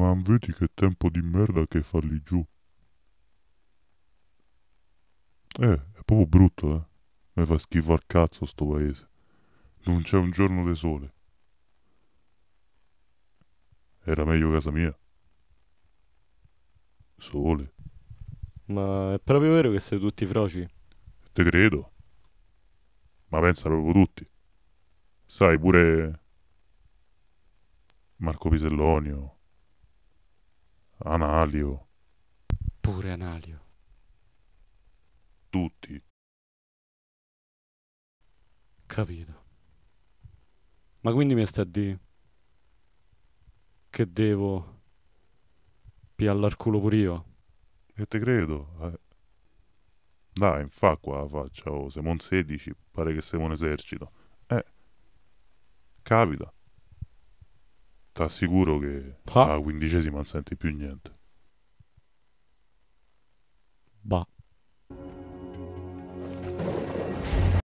Ma vedi che tempo di merda che fa lì giù. Eh, è proprio brutto, eh. Mi fa schifo al cazzo sto paese. Non c'è un giorno di sole. Era meglio casa mia. Sole. Ma è proprio vero che siete tutti froci? Te credo. Ma pensa proprio tutti. Sai, pure Marco Pisellonio, Analio. Pure Analio. Tutti. Capito. Ma quindi mi sta a dire che devo piallar culo pure io? E te credo. Eh. Dai, infa qua la faccia, oh, siamo un 16, pare che siamo un esercito. Eh, capita sta sicuro che ah. alla quindicesima non senti più niente.